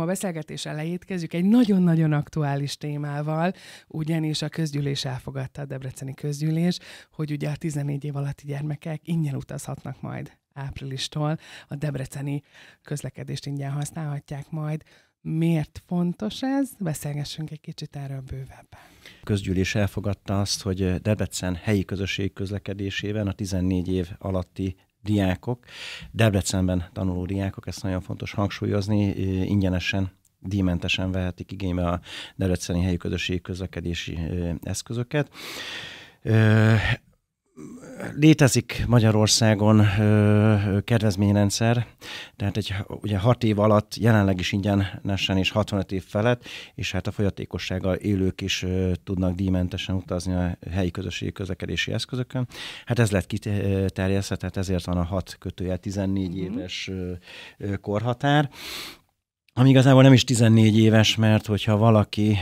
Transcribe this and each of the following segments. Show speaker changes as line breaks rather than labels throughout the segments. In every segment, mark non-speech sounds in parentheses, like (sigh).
ma beszélgetés elejét kezdjük egy nagyon-nagyon aktuális témával, ugyanis a közgyűlés elfogadta a Debreceni közgyűlés, hogy ugye a 14 év alatti gyermekek ingyen utazhatnak majd áprilistól, a debreceni közlekedést ingyen használhatják majd. Miért fontos ez? Beszélgessünk egy kicsit erről bővebben.
A közgyűlés elfogadta azt, hogy Debrecen helyi közösség közlekedésében a 14 év alatti diákok, Debrecenben tanuló diákok, ezt nagyon fontos hangsúlyozni, ingyenesen díjmentesen vehetik igénybe a Debreceni helyi közösségi közlekedési eszközöket. Létezik Magyarországon ö, kedvezményrendszer, tehát egy, ugye 6 év alatt jelenleg is ingyenesen és 65 év felett, és hát a fogyatékossággal élők is ö, tudnak díjmentesen utazni a helyi közösségi közlekedési eszközökön. Hát ez lett kiterjesztve, tehát ezért van a 6 kötője 14 mm-hmm. éves ö, ö, korhatár ami igazából nem is 14 éves, mert hogyha valaki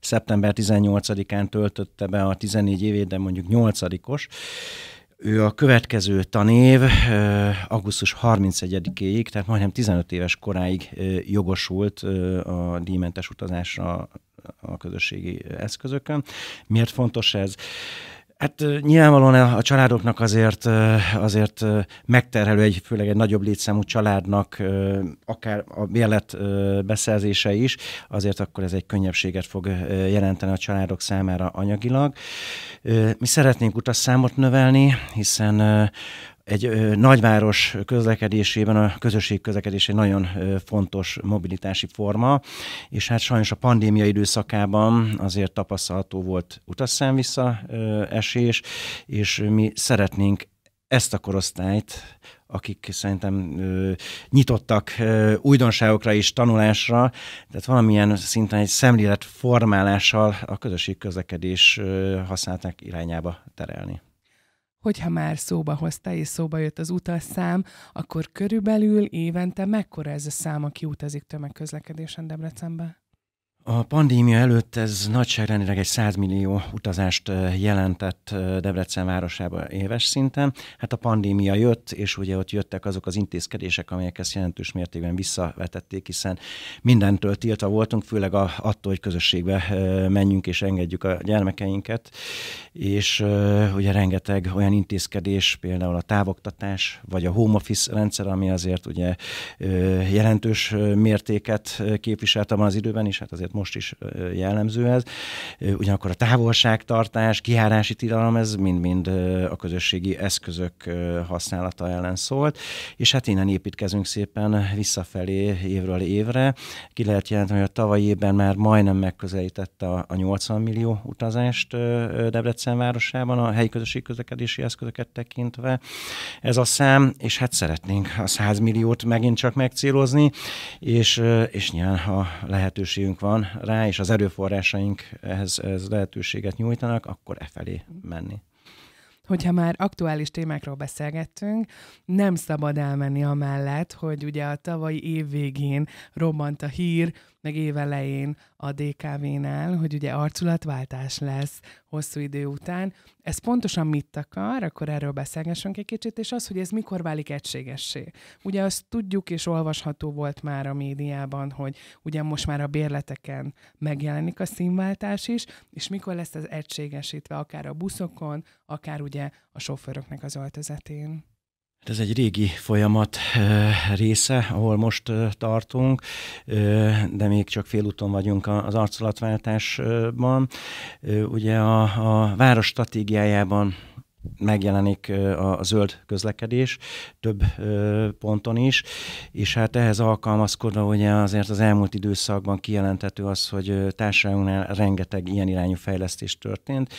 szeptember 18-án töltötte be a 14 évét, de mondjuk 8-os, ő a következő tanév augusztus 31-éig, tehát majdnem 15 éves koráig jogosult a díjmentes utazásra a közösségi eszközökön. Miért fontos ez? Hát nyilvánvalóan a családoknak azért, azért megterhelő egy, főleg egy nagyobb létszámú családnak akár a bérlet beszerzése is, azért akkor ez egy könnyebbséget fog jelenteni a családok számára anyagilag. Mi szeretnénk utasszámot növelni, hiszen egy ö, nagyváros közlekedésében a közösség közlekedés egy nagyon ö, fontos mobilitási forma, és hát sajnos a pandémia időszakában azért tapasztalható volt utasszám vissza ö, esés, és mi szeretnénk ezt a korosztályt, akik szerintem ö, nyitottak ö, újdonságokra és tanulásra, tehát valamilyen szinten egy szemlélet formálással a közösség közlekedés használták irányába terelni
hogyha már szóba hozta és szóba jött az utasszám, akkor körülbelül évente mekkora ez a szám, aki utazik tömegközlekedésen Debrecenbe?
A pandémia előtt ez nagyságrendileg egy 100 millió utazást jelentett Debrecen városába éves szinten. Hát a pandémia jött, és ugye ott jöttek azok az intézkedések, amelyek ezt jelentős mértékben visszavetették, hiszen mindentől tiltva voltunk, főleg a, attól, hogy közösségbe menjünk és engedjük a gyermekeinket. És ugye rengeteg olyan intézkedés, például a távoktatás, vagy a home office rendszer, ami azért ugye jelentős mértéket képviselt abban az időben, és hát azért most is jellemző ez. Ugyanakkor a távolságtartás, kiárási tilalom, ez mind-mind a közösségi eszközök használata ellen szólt, és hát innen építkezünk szépen visszafelé évről évre. Ki lehet jelenteni, hogy a tavalyi évben már majdnem megközelítette a 80 millió utazást Debrecen városában a helyi közösségi közlekedési eszközöket tekintve. Ez a szám, és hát szeretnénk a 100 milliót megint csak megcélozni, és, és nyilván, ha lehetőségünk van, rá, és az erőforrásaink ehhez, ehhez lehetőséget nyújtanak, akkor e felé menni
hogyha már aktuális témákról beszélgettünk, nem szabad elmenni amellett, hogy ugye a tavalyi év végén robbant a hír meg évelején a DKV-nál, hogy ugye arculatváltás lesz hosszú idő után. Ez pontosan mit akar, akkor erről beszélgessünk egy kicsit, és az, hogy ez mikor válik egységessé. Ugye azt tudjuk és olvasható volt már a médiában, hogy ugye most már a bérleteken megjelenik a színváltás is, és mikor lesz ez egységesítve, akár a buszokon, akár ugye a sofőröknek az öltözetén. Hát ez
egy régi folyamat része, ahol most tartunk, de még csak félúton vagyunk az arculatváltásban. Ugye a, a város stratégiájában megjelenik a zöld közlekedés több ponton is, és hát ehhez alkalmazkodva ugye azért az elmúlt időszakban kijelenthető az, hogy társadalmunknál rengeteg ilyen irányú fejlesztés történt,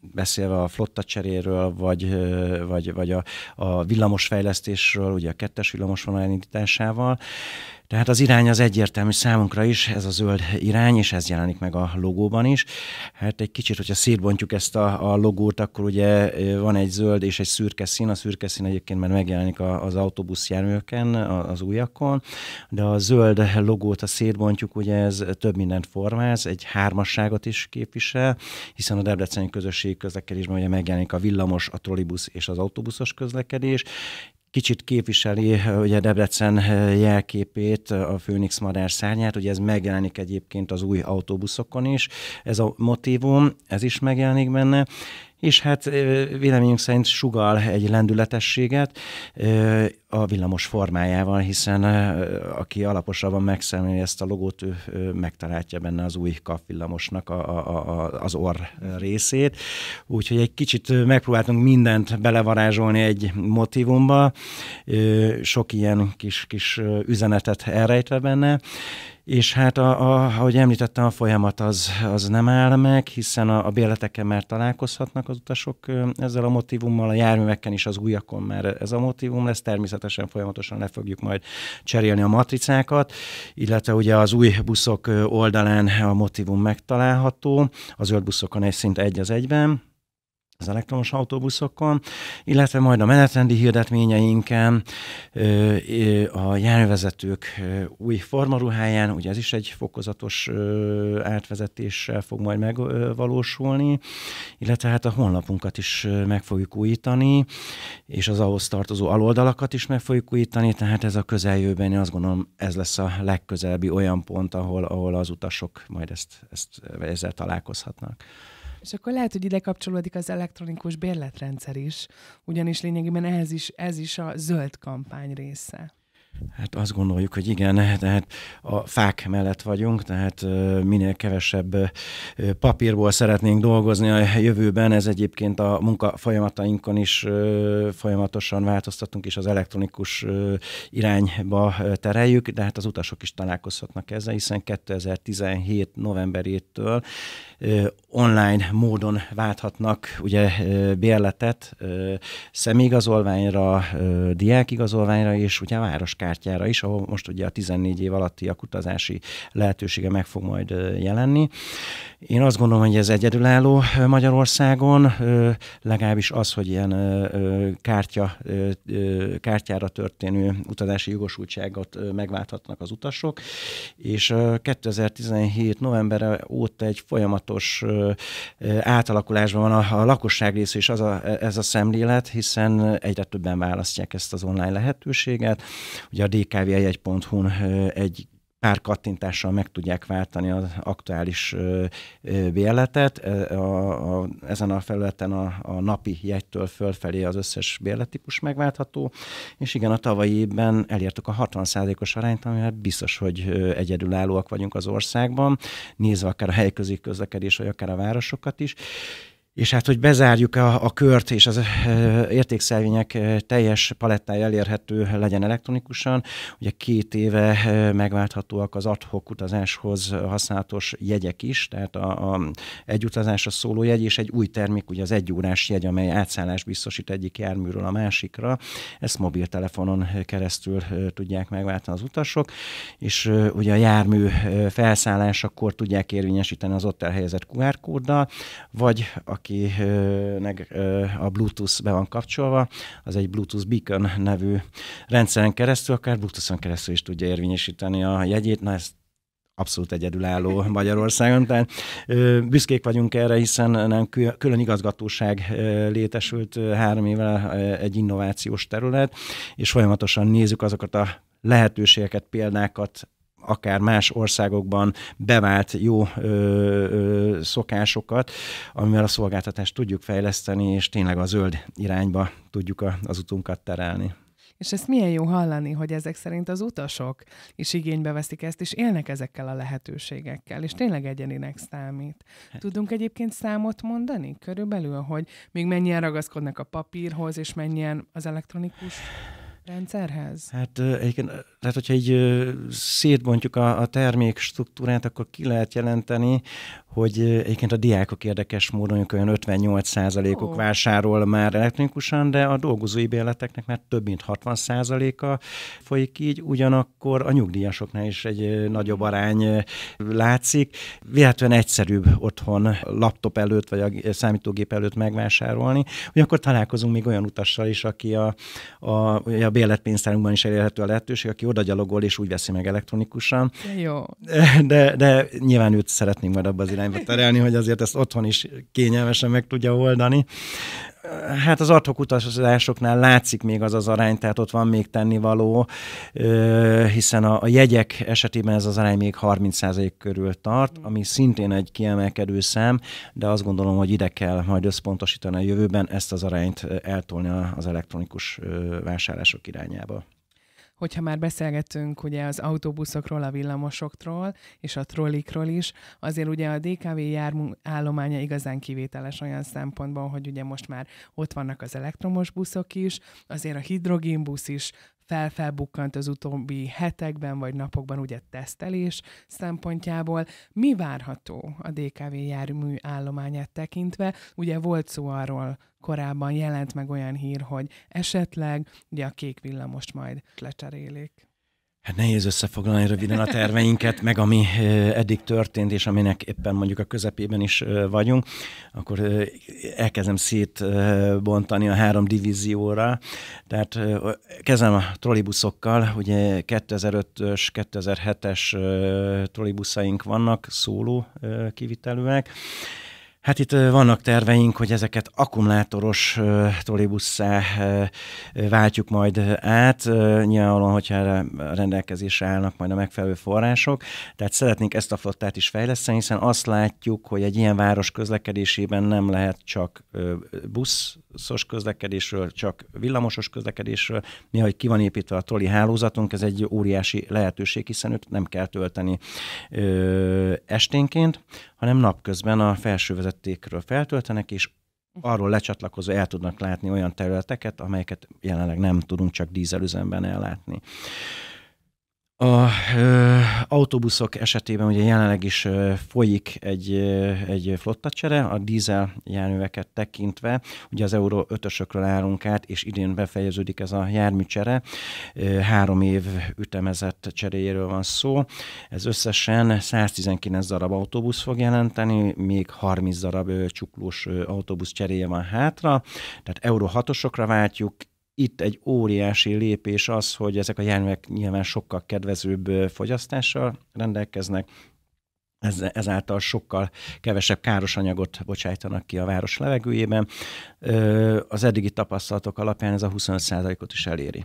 beszélve a flotta cseréről, vagy, vagy, vagy a, a fejlesztésről, ugye a kettes villamos vonal elindításával, tehát az irány az egyértelmű számunkra is, ez a zöld irány, és ez jelenik meg a logóban is. Hát egy kicsit, hogyha szétbontjuk ezt a, a logót, akkor ugye van egy zöld és egy szürke szín. A szürke szín egyébként már megjelenik az autóbuszjárműken, az újakon, de a zöld logót, ha szétbontjuk, ugye ez több mindent formáz, egy hármasságot is képvisel, hiszen a debreceni közösség közlekedésben ugye megjelenik a villamos, a trollibusz és az autóbuszos közlekedés, kicsit képviseli eh, ugye Debrecen eh, jelképét, eh, a Főnix madár szárnyát, ugye ez megjelenik egyébként az új autóbuszokon is, ez a motivum, ez is megjelenik benne, és hát véleményünk szerint sugal egy lendületességet a villamos formájával, hiszen aki alaposabban megszemléli ezt a logót, ő megtalálja benne az új kapvillamosnak a, a, a, az orr részét. Úgyhogy egy kicsit megpróbáltunk mindent belevarázsolni egy motivumba, sok ilyen kis, kis üzenetet elrejtve benne, és hát, a, a, ahogy említettem, a folyamat az, az nem áll meg, hiszen a, a bérleteken már találkozhatnak az utasok ezzel a motivummal, a járműveken is az újakon már ez a motivum lesz, természetesen folyamatosan le fogjuk majd cserélni a matricákat, illetve ugye az új buszok oldalán a motivum megtalálható, az zöld buszokon egy szint egy az egyben, az elektromos autóbuszokon, illetve majd a menetrendi hirdetményeinken, a járművezetők új formaruháján, ugye ez is egy fokozatos átvezetéssel fog majd megvalósulni, illetve hát a honlapunkat is meg fogjuk újítani, és az ahhoz tartozó aloldalakat is meg fogjuk újítani, tehát ez a közeljövőben, én azt gondolom, ez lesz a legközelebbi olyan pont, ahol, ahol az utasok majd ezt, ezt ezzel találkozhatnak.
És akkor lehet, hogy ide kapcsolódik az elektronikus bérletrendszer is, ugyanis lényegében ez is, ez is a zöld kampány része.
Hát azt gondoljuk, hogy igen, tehát a fák mellett vagyunk, tehát minél kevesebb papírból szeretnénk dolgozni a jövőben. Ez egyébként a munka folyamatainkon is folyamatosan változtatunk, és az elektronikus irányba tereljük, de hát az utasok is találkozhatnak ezzel, hiszen 2017 novemberétől online módon válthatnak ugye bérletet személyigazolványra, diákigazolványra és ugye városkártyára kártyára is, ahol most ugye a 14 év alattiak utazási lehetősége meg fog majd jelenni. Én azt gondolom, hogy ez egyedülálló Magyarországon, legalábbis az, hogy ilyen kártya, kártyára történő utazási jogosultságot megválthatnak az utasok, és 2017 november óta egy folyamatos átalakulásban van a, a lakosság része és az a, ez a szemlélet, hiszen egyre többen választják ezt az online lehetőséget. Ugye a dkv1.hu-n egy pár kattintással meg tudják váltani az aktuális bérletet. A, a, ezen a felületen a, a napi jegytől fölfelé az összes bérlettípus megváltható, és igen, a tavalyi évben elértük a 60%-os arányt, amivel hát biztos, hogy egyedülállóak vagyunk az országban, nézve akár a helyközi közlekedés, vagy akár a városokat is és hát, hogy bezárjuk a, a kört, és az értékszervények teljes palettája elérhető legyen elektronikusan. Ugye két éve megválthatóak az adhok utazáshoz használatos jegyek is, tehát a, a egy utazásra szóló jegy, és egy új termék, ugye az egyórás jegy, amely átszállás biztosít egyik járműről a másikra. Ezt mobiltelefonon keresztül tudják megváltani az utasok, és ugye a jármű felszállásakor tudják érvényesíteni az ott elhelyezett QR kóddal, vagy a akinek a Bluetooth be van kapcsolva, az egy Bluetooth Beacon nevű rendszeren keresztül, akár Bluetooth-on keresztül is tudja érvényesíteni a jegyét. Na ezt abszolút egyedülálló (laughs) Magyarországon. Tehát büszkék vagyunk erre, hiszen nem külön igazgatóság létesült három éve egy innovációs terület, és folyamatosan nézzük azokat a lehetőségeket, példákat, akár más országokban bevált jó ö, ö, szokásokat, amivel a szolgáltatást tudjuk fejleszteni, és tényleg a zöld irányba tudjuk a, az utunkat terelni.
És ezt milyen jó hallani, hogy ezek szerint az utasok is igénybe veszik ezt, és élnek ezekkel a lehetőségekkel, és tényleg egyeninek számít. Hát. Tudunk egyébként számot mondani körülbelül, hogy még mennyien ragaszkodnak a papírhoz, és mennyien az elektronikus rendszerhez?
Hát egyébként, tehát hogyha így szétbontjuk a, a termék struktúrát, akkor ki lehet jelenteni, hogy egyébként a diákok érdekes módon hogy olyan 58 ok oh. vásárol már elektronikusan, de a dolgozói bérleteknek már több mint 60%-a folyik így, ugyanakkor a nyugdíjasoknál is egy nagyobb hmm. arány látszik. Véletlenül egyszerűbb otthon laptop előtt vagy a számítógép előtt megvásárolni, hogy akkor találkozunk még olyan utassal is, aki a, a, a bérletpénztárunkban is elérhető a lehetőség, aki oda gyalogol és úgy veszi meg elektronikusan. De jó. De, de nyilván őt szeretnénk majd abban az irányba terelni, hogy azért ezt otthon is kényelmesen meg tudja oldani. Hát az adhok utazásoknál látszik még az az arány, tehát ott van még tennivaló, hiszen a, a jegyek esetében ez az arány még 30% körül tart, ami szintén egy kiemelkedő szám, de azt gondolom, hogy ide kell majd összpontosítani a jövőben ezt az arányt eltolni az elektronikus vásárlások irányába
hogyha már beszélgetünk ugye az autóbuszokról, a villamosokról és a trollikról is, azért ugye a DKV jármú állománya igazán kivételes olyan szempontból, hogy ugye most már ott vannak az elektromos buszok is, azért a hidrogénbusz is felfelbukkant az utóbbi hetekben vagy napokban, ugye tesztelés szempontjából. Mi várható a DKV jármű állományát tekintve? Ugye volt szó arról korábban jelent meg olyan hír, hogy esetleg ugye a kék villamos majd lecserélik.
Hát nehéz összefoglalni röviden a terveinket, meg ami eddig történt, és aminek éppen mondjuk a közepében is vagyunk, akkor elkezdem szétbontani a három divízióra. Tehát kezdem a trollibuszokkal, ugye 2005-ös, 2007-es trollibuszaink vannak, szóló kivitelűek. Hát itt vannak terveink, hogy ezeket akkumulátoros trollibusszá váltjuk majd át, nyilvánvalóan, hogyha erre rendelkezésre állnak majd a megfelelő források. Tehát szeretnénk ezt a flottát is fejleszteni, hiszen azt látjuk, hogy egy ilyen város közlekedésében nem lehet csak buszos közlekedésről, csak villamosos közlekedésről. Mi, hogy ki van építve a trolli hálózatunk, ez egy óriási lehetőség, hiszen őt nem kell tölteni esténként, hanem napközben a felső vezetékről feltöltenek, és arról lecsatlakozva el tudnak látni olyan területeket, amelyeket jelenleg nem tudunk csak dízelüzemben ellátni. A ö, autóbuszok esetében ugye jelenleg is ö, folyik egy, ö, egy flottacsere, a dízel járműveket tekintve, ugye az Euró 5-ösökről állunk át, és idén befejeződik ez a járműcsere, ö, három év ütemezett cseréjéről van szó, ez összesen 119 darab autóbusz fog jelenteni, még 30 darab ö, csuklós ö, autóbusz cseréje van hátra, tehát Euró 6-osokra váltjuk, itt egy óriási lépés az, hogy ezek a járművek nyilván sokkal kedvezőbb fogyasztással rendelkeznek, ez, ezáltal sokkal kevesebb káros anyagot bocsájtanak ki a város levegőjében. Az eddigi tapasztalatok alapján ez a 25%-ot is eléri.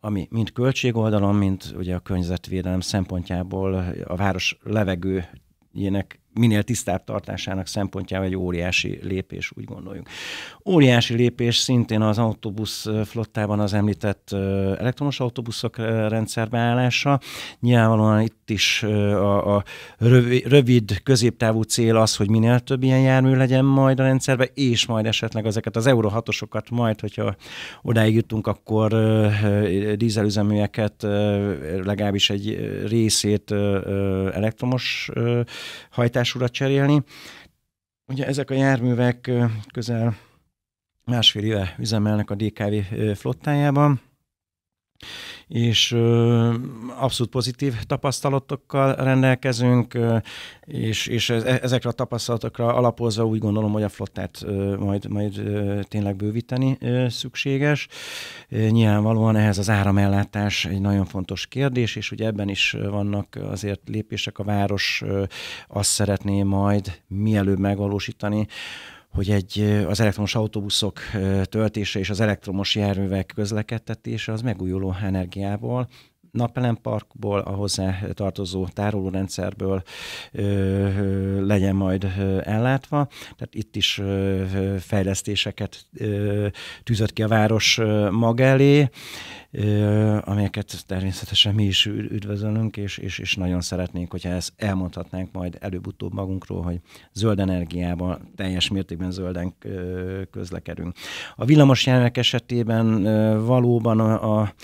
Ami mind költségoldalon, mind ugye a környezetvédelem szempontjából a város levegőjének minél tisztább tartásának szempontjából egy óriási lépés, úgy gondoljuk. Óriási lépés szintén az autóbusz flottában az említett elektromos autóbuszok rendszerbe állása. Nyilvánvalóan itt is a, a rövid, középtávú cél az, hogy minél több ilyen jármű legyen majd a rendszerbe, és majd esetleg ezeket az Euro 6-osokat majd, hogyha odáig jutunk, akkor dízelüzeműeket legalábbis egy részét elektromos hajtás társulat cserélni. Ugye ezek a járművek közel másfél éve üzemelnek a DKV flottájában, és abszolút pozitív tapasztalatokkal rendelkezünk, és, és e-, ezekre a tapasztalatokra alapozva úgy gondolom, hogy a flottát majd, majd tényleg bővíteni szükséges. Nyilvánvalóan ehhez az áramellátás egy nagyon fontos kérdés, és ugye ebben is vannak azért lépések, a város azt szeretné majd mielőbb megvalósítani, hogy egy, az elektromos autóbuszok töltése és az elektromos járművek közlekedtetése az megújuló energiából, napelemparkból, a hozzá tartozó tárolórendszerből ö, ö, legyen majd ö, ellátva. Tehát itt is ö, fejlesztéseket ö, tűzött ki a város ö, elé amelyeket természetesen mi is üdvözölünk, és, és, és nagyon szeretnénk, hogyha ezt elmondhatnánk majd előbb-utóbb magunkról, hogy zöld energiában teljes mértékben zölden közlekedünk. A villamos jelenek esetében valóban a, a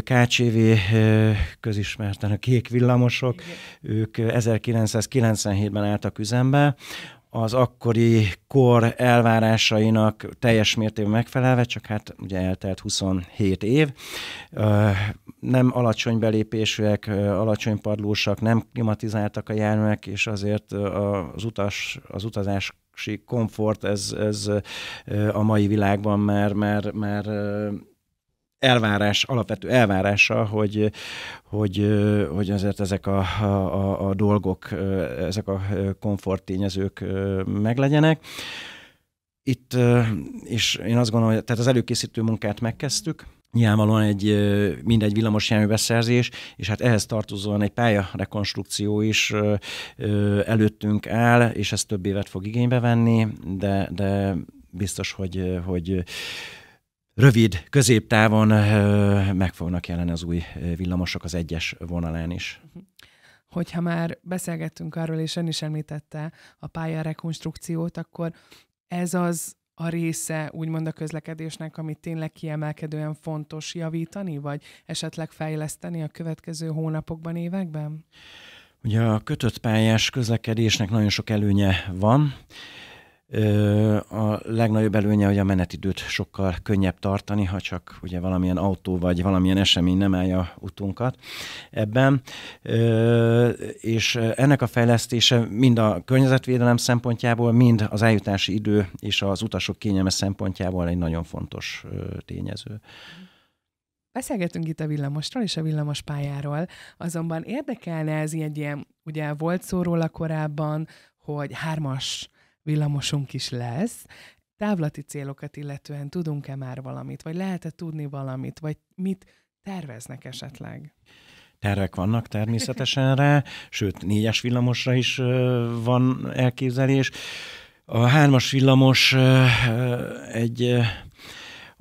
KCV közismerten a kék villamosok, Igen. ők 1997-ben álltak üzembe, az akkori kor elvárásainak teljes mértékben megfelelve, csak hát ugye eltelt 27 év. Nem alacsony belépésűek, alacsony padlósak, nem klimatizáltak a járműek, és azért az, utas, az utazás komfort, ez, ez a mai világban már, már, már elvárás, alapvető elvárása, hogy, hogy, hogy azért ezek a, a, a dolgok, ezek a komfort tényezők meglegyenek. Itt, és én azt gondolom, hogy tehát az előkészítő munkát megkezdtük, nyilvánvalóan egy mindegy villamosjármű beszerzés, és hát ehhez tartozóan egy rekonstrukció is előttünk áll, és ez több évet fog igénybe venni, de, de biztos, hogy, hogy rövid, középtávon meg fognak jelenni az új villamosok az egyes vonalán is. Mhm.
Hogyha már beszélgettünk arról, és ön is említette a pályarekonstrukciót, akkor ez az a része úgymond a közlekedésnek, amit tényleg kiemelkedően fontos javítani, vagy esetleg fejleszteni a következő hónapokban, években?
Ugye a kötött pályás közlekedésnek nagyon sok előnye van. A legnagyobb előnye, hogy a menetidőt sokkal könnyebb tartani, ha csak ugye valamilyen autó vagy valamilyen esemény nem állja utunkat ebben. És ennek a fejlesztése mind a környezetvédelem szempontjából, mind az eljutási idő és az utasok kényelme szempontjából egy nagyon fontos tényező.
Beszélgetünk itt a villamosról és a villamos pályáról, azonban érdekelne ez egy ilyen, ugye volt szó róla korábban, hogy hármas villamosunk is lesz, távlati célokat illetően tudunk-e már valamit, vagy lehet-e tudni valamit, vagy mit terveznek esetleg?
tervek vannak természetesen rá, (laughs) sőt, négyes villamosra is van elképzelés. A hármas villamos egy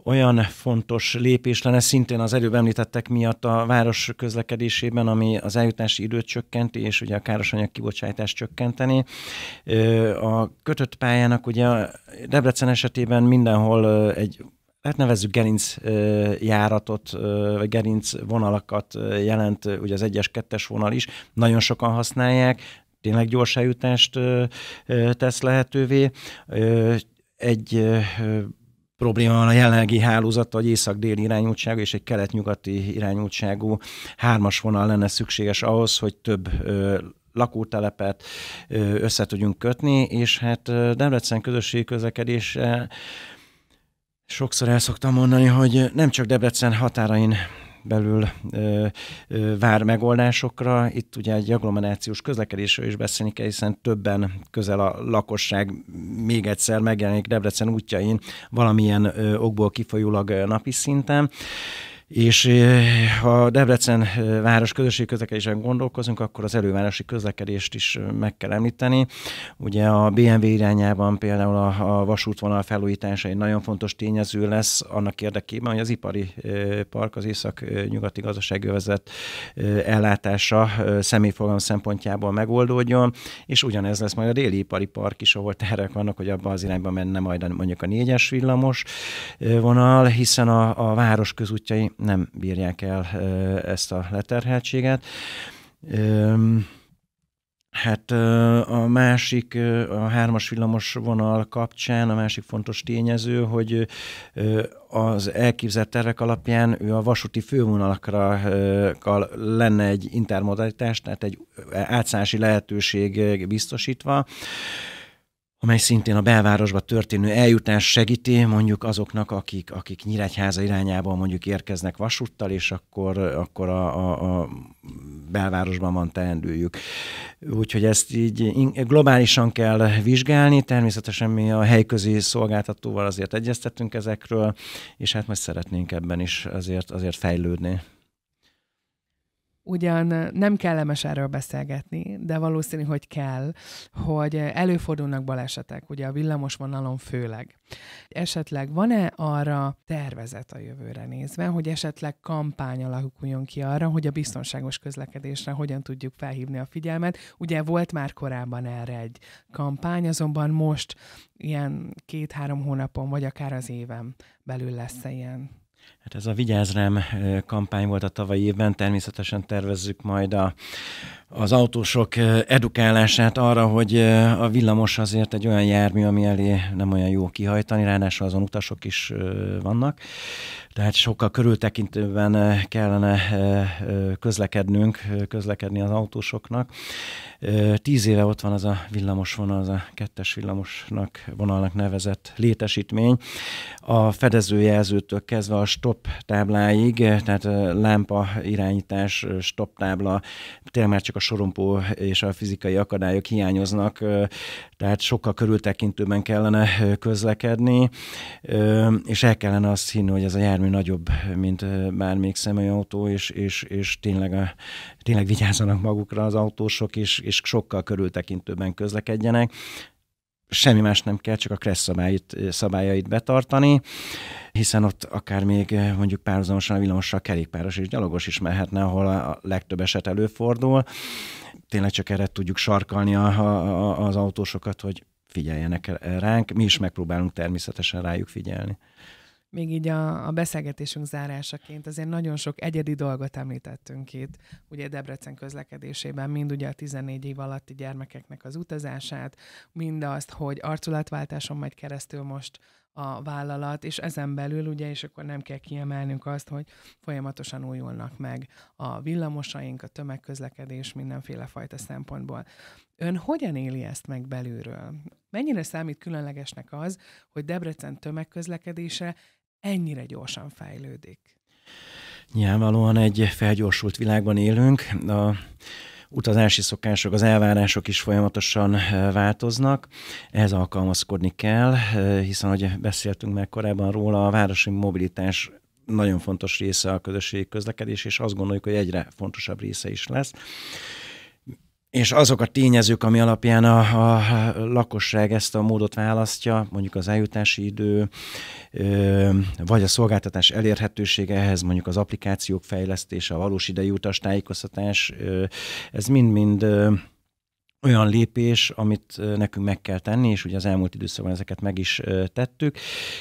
olyan fontos lépés lenne, szintén az előbb említettek miatt a város közlekedésében, ami az eljutási időt csökkenti, és ugye a károsanyag kibocsátást csökkenteni. A kötött pályának ugye Debrecen esetében mindenhol egy hát nevezzük gerinc járatot, vagy gerinc vonalakat jelent, ugye az egyes, kettes vonal is, nagyon sokan használják, tényleg gyors eljutást tesz lehetővé. Egy probléma van a jelenlegi hálózat, hogy észak-déli irányultságú és egy kelet-nyugati irányultságú hármas vonal lenne szükséges ahhoz, hogy több lakótelepet össze tudjunk kötni, és hát Debrecen közösségi közlekedés sokszor el szoktam mondani, hogy nem csak Debrecen határain belül ö, ö, vár megoldásokra. Itt ugye egy agglomerációs közlekedésről is beszélni kell, hiszen többen közel a lakosság még egyszer megjelenik Debrecen útjain valamilyen ö, okból kifolyólag napi szinten. És ha Debrecen város közösségi közlekedésen gondolkozunk, akkor az elővárosi közlekedést is meg kell említeni. Ugye a BMW irányában például a, a vasútvonal felújítása egy nagyon fontos tényező lesz annak érdekében, hogy az ipari park, az észak-nyugati gazdaságövezet ellátása személyfogalom szempontjából megoldódjon, és ugyanez lesz majd a déli ipari park is, ahol terek vannak, hogy abban az irányban menne majd mondjuk a négyes villamos vonal, hiszen a, a város közútjai nem bírják el ezt a leterheltséget. Hát a másik, a hármas villamos vonal kapcsán a másik fontos tényező, hogy az elképzelt tervek alapján ő a vasúti fővonalakra lenne egy intermodalitás, tehát egy átszási lehetőség biztosítva amely szintén a belvárosba történő eljutás segíti mondjuk azoknak, akik, akik Nyíregyháza irányából mondjuk érkeznek vasúttal, és akkor, akkor a, a, a belvárosban van teendőjük. Úgyhogy ezt így globálisan kell vizsgálni, természetesen mi a helyközi szolgáltatóval azért egyeztetünk ezekről, és hát most szeretnénk ebben is azért, azért fejlődni
ugyan nem kellemes erről beszélgetni, de valószínű, hogy kell, hogy előfordulnak balesetek, ugye a villamos vonalon főleg. Esetleg van-e arra tervezet a jövőre nézve, hogy esetleg kampány alakuljon ki arra, hogy a biztonságos közlekedésre hogyan tudjuk felhívni a figyelmet? Ugye volt már korábban erre egy kampány, azonban most ilyen két-három hónapon, vagy akár az éven belül lesz ilyen
Hát ez a Vigyázz rám kampány volt a tavalyi évben, természetesen tervezzük majd a, az autósok edukálását arra, hogy a villamos azért egy olyan jármű, ami elé nem olyan jó kihajtani, ráadásul azon utasok is vannak, tehát sokkal körültekintőben kellene közlekednünk, közlekedni az autósoknak. Tíz éve ott van az a villamos vonal, az a kettes villamosnak vonalnak nevezett létesítmény. A fedezőjelzőtől kezdve a stop tábláig, tehát lámpa irányítás, stop tábla, tényleg már csak a sorompó és a fizikai akadályok hiányoznak, tehát sokkal körültekintőben kellene közlekedni, és el kellene azt hinni, hogy ez a jármű nagyobb, mint bármelyik személyautó, és, és, és tényleg, a, tényleg vigyázzanak magukra az autósok, és, és sokkal körültekintőben közlekedjenek semmi más nem kell, csak a Kressz szabályait, szabályait betartani, hiszen ott akár még eh, mondjuk párhuzamosan a villamossal kerékpáros és gyalogos is mehetne, ahol a legtöbb eset előfordul. Tényleg csak erre tudjuk sarkalni a, a, az autósokat, hogy figyeljenek ránk, mi is megpróbálunk természetesen rájuk figyelni
még így a, a beszélgetésünk zárásaként azért nagyon sok egyedi dolgot említettünk itt, ugye Debrecen közlekedésében, mind ugye a 14 év alatti gyermekeknek az utazását, mind azt, hogy arculatváltáson megy keresztül most a vállalat, és ezen belül ugye, és akkor nem kell kiemelnünk azt, hogy folyamatosan újulnak meg a villamosaink, a tömegközlekedés mindenféle fajta szempontból. Ön hogyan éli ezt meg belülről? Mennyire számít különlegesnek az, hogy Debrecen tömegközlekedése ennyire gyorsan fejlődik.
Nyilvánvalóan egy felgyorsult világban élünk. A utazási szokások, az elvárások is folyamatosan e, változnak. Ehhez alkalmazkodni kell, e, hiszen, ahogy beszéltünk már korábban róla, a városi mobilitás nagyon fontos része a közösségi közlekedés, és azt gondoljuk, hogy egyre fontosabb része is lesz és azok a tényezők, ami alapján a, a lakosság ezt a módot választja, mondjuk az eljutási idő, vagy a szolgáltatás elérhetősége, ehhez mondjuk az applikációk fejlesztése, a valós utas tájékoztatás, ez mind-mind olyan lépés, amit nekünk meg kell tenni, és ugye az elmúlt időszakban ezeket meg is tettük,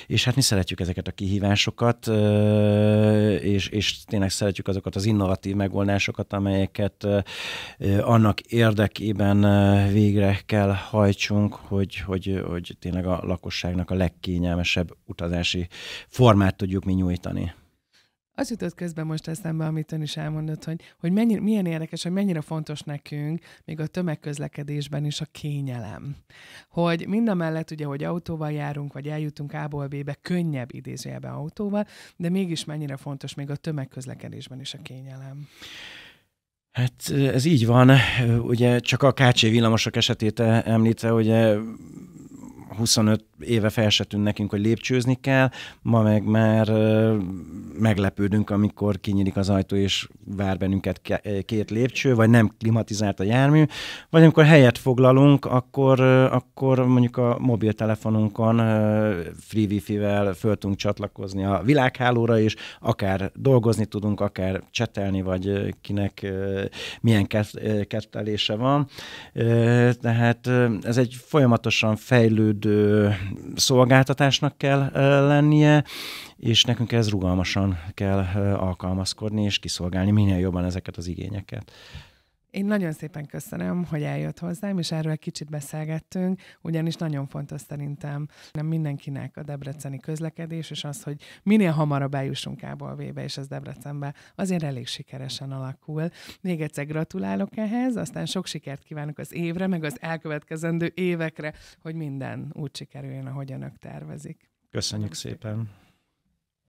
és hát mi szeretjük ezeket a kihívásokat, és, és tényleg szeretjük azokat az innovatív megoldásokat, amelyeket annak érdekében végre kell hajtsunk, hogy, hogy, hogy tényleg a lakosságnak a legkényelmesebb utazási formát tudjuk mi nyújtani.
Az jutott közben most eszembe, amit ön is elmondott, hogy, hogy mennyi, milyen érdekes, hogy mennyire fontos nekünk még a tömegközlekedésben is a kényelem. Hogy mind a mellett ugye, hogy autóval járunk, vagy eljutunk A-ból B-be, könnyebb idézőjelben autóval, de mégis mennyire fontos még a tömegközlekedésben is a kényelem.
Hát ez így van, ugye csak a KC villamosok esetét eh, említve, ugye 25 éve fel se nekünk, hogy lépcsőzni kell, ma meg már meglepődünk, amikor kinyílik az ajtó, és vár bennünket két lépcső, vagy nem klimatizált a jármű, vagy amikor helyet foglalunk, akkor, akkor mondjuk a mobiltelefonunkon free wifi-vel föl tudunk csatlakozni a világhálóra, és akár dolgozni tudunk, akár csetelni, vagy kinek milyen kettelése van. Tehát ez egy folyamatosan fejlődő szolgáltatásnak kell lennie, és nekünk ez rugalmasan kell alkalmazkodni, és kiszolgálni minél jobban ezeket az igényeket.
Én nagyon szépen köszönöm, hogy eljött hozzám, és erről egy kicsit beszélgettünk, ugyanis nagyon fontos szerintem nem mindenkinek a debreceni közlekedés, és az, hogy minél hamarabb eljussunk Ából vébe, és az Debrecenbe azért elég sikeresen alakul. Még egyszer gratulálok ehhez, aztán sok sikert kívánok az évre, meg az elkövetkezendő évekre, hogy minden úgy sikerüljön, ahogy önök tervezik.
Köszönjük szépen.